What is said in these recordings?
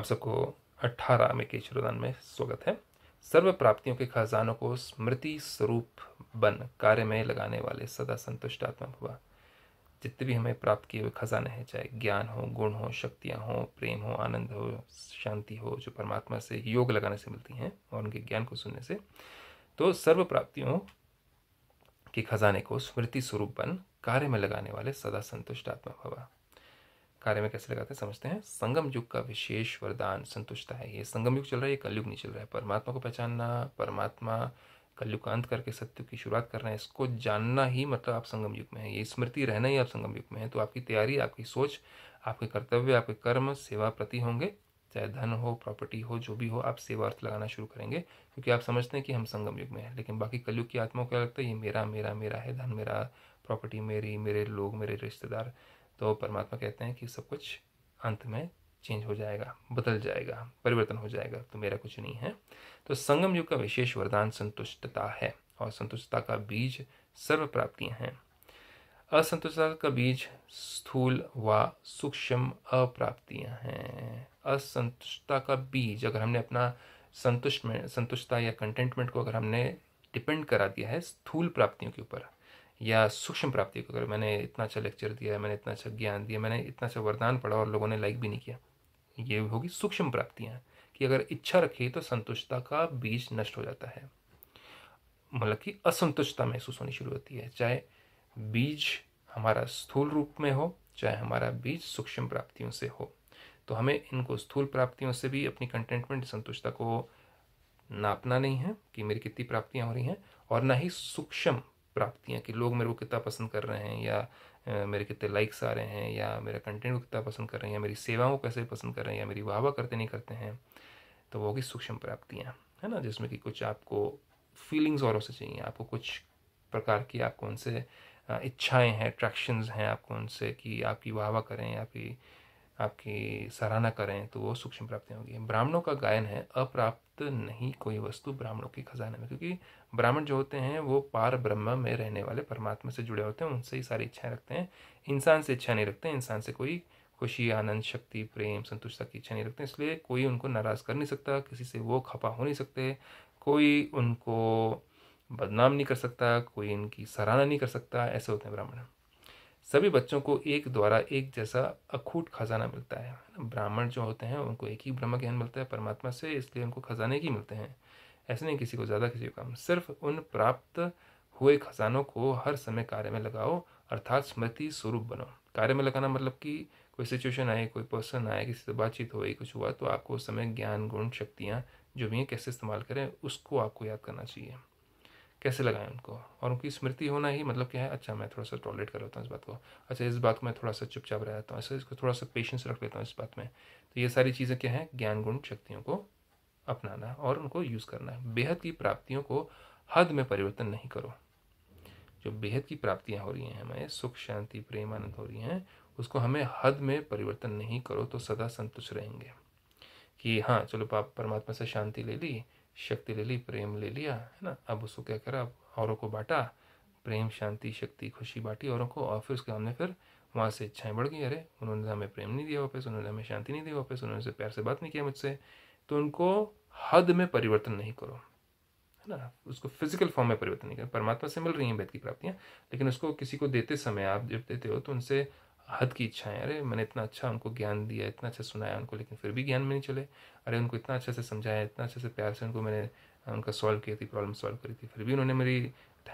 आप सबको अट्ठारह में के श्रोदान में स्वागत है सर्व प्राप्तियों के खजानों को स्मृति स्वरूप बन कार्य में लगाने वाले सदा संतुष्ट आत्मा हुआ जितने भी हमें प्राप्त किए हुए खजाने हैं चाहे ज्ञान हो गुण हो शक्तियाँ हो प्रेम हो आनंद हो शांति हो जो परमात्मा से योग लगाने से मिलती हैं और उनके ज्ञान को सुनने से तो सर्व प्राप्तियों के खजाने को स्मृति स्वरूप बन कार्य में लगाने वाले सदा संतुष्ट आत्मा भवा कार्य में कैसे लगाते हैं समझते हैं संगम युग का विशेष वरदान संतुष्टता है ये संगम युग चल रहा है ये कलयुग नहीं चल रहा है परमात्मा को पहचानना परमात्मा कलयुग का अंत करके सत्यु की शुरुआत करना इसको जानना ही मतलब आप संगम युग में है ये स्मृति रहना ही आप संगम युग में है तो आपकी तैयारी आपकी सोच आपके कर्तव्य आपके कर्म सेवा प्रति होंगे चाहे धन हो प्रॉपर्टी हो जो भी हो आप सेवा अर्थ लगाना शुरू करेंगे क्योंकि आप समझते हैं कि हम संगम युग में हैं लेकिन बाकी कलयुग की आत्मा को क्या लगता है ये मेरा मेरा मेरा है धन मेरा प्रॉपर्टी मेरी मेरे लोग मेरे रिश्तेदार तो परमात्मा कहते हैं कि सब कुछ अंत में चेंज हो जाएगा बदल जाएगा परिवर्तन हो जाएगा तो मेरा कुछ नहीं है तो संगम युग का विशेष वरदान संतुष्टता है और संतुष्टता का बीज सर्व प्राप्तियां हैं असंतुष्टता का बीज स्थूल व सूक्ष्म अप्राप्तियां हैं असंतुष्टता का बीज अगर हमने अपना संतुष्ट में संतुष्टता या कंटेंटमेंट को अगर हमने डिपेंड करा दिया है स्थूल प्राप्तियों के ऊपर या सूक्ष्म प्राप्ति को अगर मैंने इतना अच्छा लेक्चर दिया मैंने इतना अच्छा ज्ञान दिया मैंने इतना अच्छा वरदान पढ़ा और लोगों ने लाइक भी नहीं किया ये होगी सूक्ष्म प्राप्तियाँ कि अगर इच्छा रखी तो संतुष्टता का बीज नष्ट हो जाता है मतलब कि असंतुष्टता महसूस होनी शुरू होती है चाहे बीज हमारा स्थूल रूप में हो चाहे हमारा बीज सूक्ष्म प्राप्तियों से हो तो हमें इनको स्थूल प्राप्तियों से भी अपनी कंटेंटमेंट संतुष्टता को नापना नहीं है कि मेरी कितनी प्राप्तियाँ हो रही हैं और ना ही सूक्ष्म प्राप्तियाँ कि लोग मेरे को कितना पसंद कर रहे हैं या मेरे कितने लाइक्स आ रहे हैं या मेरा कंटेंट को कितना पसंद कर रहे हैं या मेरी सेवाओं को कैसे पसंद कर रहे हैं या मेरी वाह करते नहीं करते हैं तो वो होगी सूक्ष्म प्राप्तियाँ है ना जिसमें कि कुछ आपको फीलिंग्स और उसे चाहिए आपको कुछ प्रकार की आपको उनसे इच्छाएं हैं अट्रैक्शंस हैं आपको उनसे कि आपकी वाह करें आपकी आपकी सराहना करें तो वो सूक्ष्म प्राप्ति होगी ब्राह्मणों का गायन है अप्राप्त नहीं कोई वस्तु ब्राह्मणों की खजाने में क्योंकि ब्राह्मण जो होते हैं वो पार ब्रह्म में रहने वाले परमात्मा से जुड़े होते हैं उनसे ही सारी इच्छाएं रखते हैं इंसान से इच्छा नहीं रखते इंसान से कोई खुशी आनंद शक्ति प्रेम संतुष्टता की इच्छा नहीं रखते इसलिए कोई उनको नाराज़ कर नहीं सकता किसी से वो खपा हो नहीं सकते कोई उनको बदनाम नहीं कर सकता कोई इनकी सराहना नहीं कर सकता ऐसे होते हैं ब्राह्मण सभी बच्चों को एक द्वारा एक जैसा अखूट खजाना मिलता है ब्राह्मण जो होते हैं उनको एक ही ब्रह्म ज्ञान मिलता है परमात्मा से इसलिए उनको खजाने ही मिलते हैं ऐसे नहीं किसी को ज़्यादा किसी को कम सिर्फ उन प्राप्त हुए खजानों को हर समय कार्य में लगाओ अर्थात स्मृति स्वरूप बनो कार्य में लगाना मतलब कि कोई सिचुएशन आए कोई पर्सन आए किसी से बातचीत हो कुछ हुआ तो आपको उस समय ज्ञान गुण शक्तियाँ जो भी हैं कैसे इस्तेमाल करें उसको आपको याद करना चाहिए कैसे लगाएं उनको और उनकी स्मृति होना ही मतलब क्या है अच्छा मैं थोड़ा सा टॉलेट कर लेता हूँ इस बात को अच्छा इस बात को मैं थोड़ा सा चुपचाप रह जाता हूँ ऐसे इसको थोड़ा सा पेशेंस रख लेता हूँ इस बात में तो ये सारी चीज़ें क्या हैं ज्ञान गुण शक्तियों को अपनाना और उनको यूज़ करना बेहद की प्राप्तियों को हद में परिवर्तन नहीं करो जो बेहद की प्राप्तियाँ हो रही हैं हमें सुख शांति प्रेम आनंद हो रही हैं उसको हमें हद में परिवर्तन नहीं करो तो सदा संतुष्ट रहेंगे कि हाँ चलो पाप परमात्मा से शांति ले ली शक्ति ले ली प्रेम ले लिया है ना अब उसको क्या करा औरों को बांटा प्रेम शांति शक्ति खुशी बांटी औरों को और फिर उसके हमने फिर वहाँ से इच्छाएं बढ़ गई अरे उन्होंने तो हमें प्रेम नहीं दिया वापस उन्होंने हमें शांति नहीं दी वापस उन्होंने से प्यार से बात नहीं किया मुझसे तो उनको हद में परिवर्तन नहीं करो है ना उसको फिजिकल फॉर्म में परिवर्तन नहीं करो परमात्मा से मिल रही हैं वेद की प्राप्तियाँ लेकिन उसको किसी को देते समय आप जब देते हो तो उनसे हद की इच्छाएं अरे मैंने इतना अच्छा उनको ज्ञान दिया इतना अच्छा सुनाया उनको लेकिन फिर भी ज्ञान में नहीं चले अरे उनको इतना अच्छे से समझाया इतना अच्छे से प्यार से उनको मैंने उनका सॉल्व किया थी प्रॉब्लम सॉल्व करी थी फिर भी उन्होंने मेरी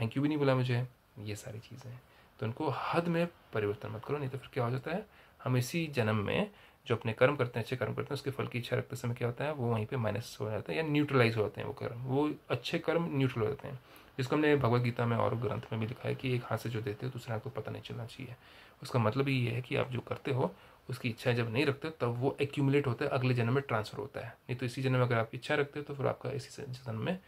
थैंक यू भी नहीं बोला मुझे ये सारी चीज़ें हैं तो उनको हद में परिवर्तन मत करो नहीं तो फिर क्या हो जाता है हम इसी जन्म में जो अपने कर्म करते हैं अच्छे कर्म करते हैं उसके फल की इच्छा रखते समय क्या होता है वो वहीं पे माइनस हो जाता है या न्यूट्रलाइज हो जाते हैं वो कर्म वो अच्छे कर्म न्यूट्रल हो जाते हैं जिसको हमने भगवत गीता में और ग्रंथ में भी लिखा है कि एक हाथ से जो देते हो दूसरे हाथ को पता नहीं चलना चाहिए उसका मतलब ये है कि आप जो करते हो उसकी इच्छा जब नहीं रखते तब वो एक्यूमुलेट होता है अगले जन्म में ट्रांसफर होता है नहीं तो इसी जन्म में अगर आप इच्छा रखते हो तो फिर आपका इसी जन्म में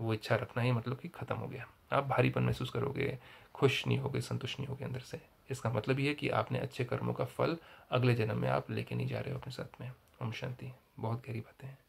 वो इच्छा रखना ही मतलब कि ख़त्म हो गया आप भारीपन महसूस करोगे खुश नहीं होगे संतुष्ट नहीं होगे अंदर से इसका मतलब ये है कि आपने अच्छे कर्मों का फल अगले जन्म में आप लेके नहीं जा रहे हो अपने साथ में ओम शांति बहुत गहरी बातें हैं